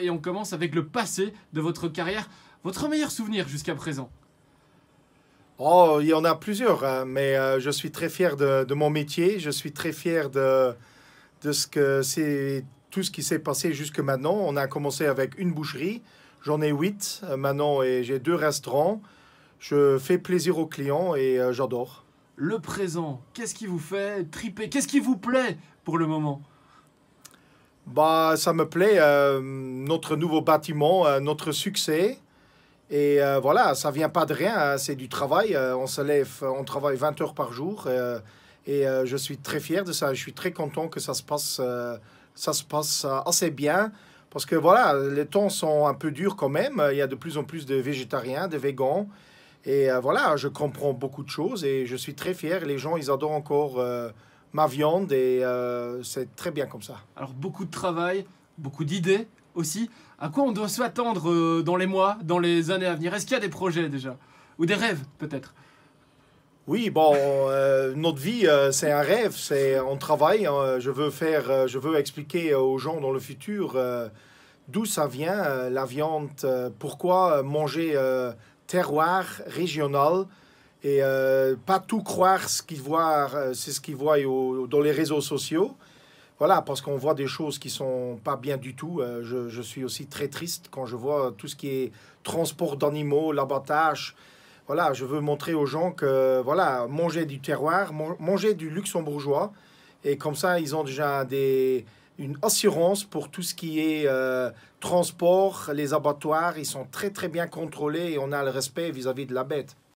et on commence avec le passé de votre carrière. Votre meilleur souvenir jusqu'à présent Oh, il y en a plusieurs, hein, mais euh, je suis très fier de, mon métier. Je suis très fier de, ce que c'est tout ce qui s'est passé jusque maintenant. On a commencé avec une boucherie. J'en ai huit euh, maintenant et j'ai deux restaurants. Je fais plaisir aux clients et euh, j'adore. Le présent, qu'est-ce qui vous fait triper Qu'est-ce qui vous plaît pour le moment bah, ça me plaît, euh, notre nouveau bâtiment, euh, notre succès. Et euh, voilà, ça vient pas de rien, hein, c'est du travail. on se lève, on travaille 20 heures par jour. et je suis très fier de ça. Je suis très content que ça se passe, ça se passe assez bien. Parce que voilà, les temps sont un peu durs quand même. Il y a de plus en plus de végétariens, de végans. Et voilà, je comprends beaucoup de choses et je suis très fier. Les gens, ils adorent encore ma viande et euh, c'est très bien comme ça. Alors beaucoup de travail, beaucoup d'idées aussi. À quoi on doit s'attendre euh, dans les mois, dans les années à venir Est-ce qu'il y a des projets déjà Ou des rêves peut-être oui, bon, euh, notre vie, c'est un rêve, c'est on travaille. Hein. je veux faire, je veux expliquer aux gens dans le futur d'où ça vient la viande, pourquoi manger terroir régional, et euh, pas tout croire ce qu'ils voient, euh, c'est ce qu'ils voient dans les réseaux sociaux. Voilà, parce qu'on voit des choses qui sont pas bien du tout. Euh, je, suis aussi très triste quand je vois tout ce qui est transport d'animaux, l'abattage. Voilà, je veux montrer aux gens que voilà, manger du terroir, manger du luxembourgeois, et comme ça, ils ont déjà des, une assurance pour tout ce qui est transport, les abattoirs, ils sont très très bien contrôlés et on a le respect vis à -vis de la bête.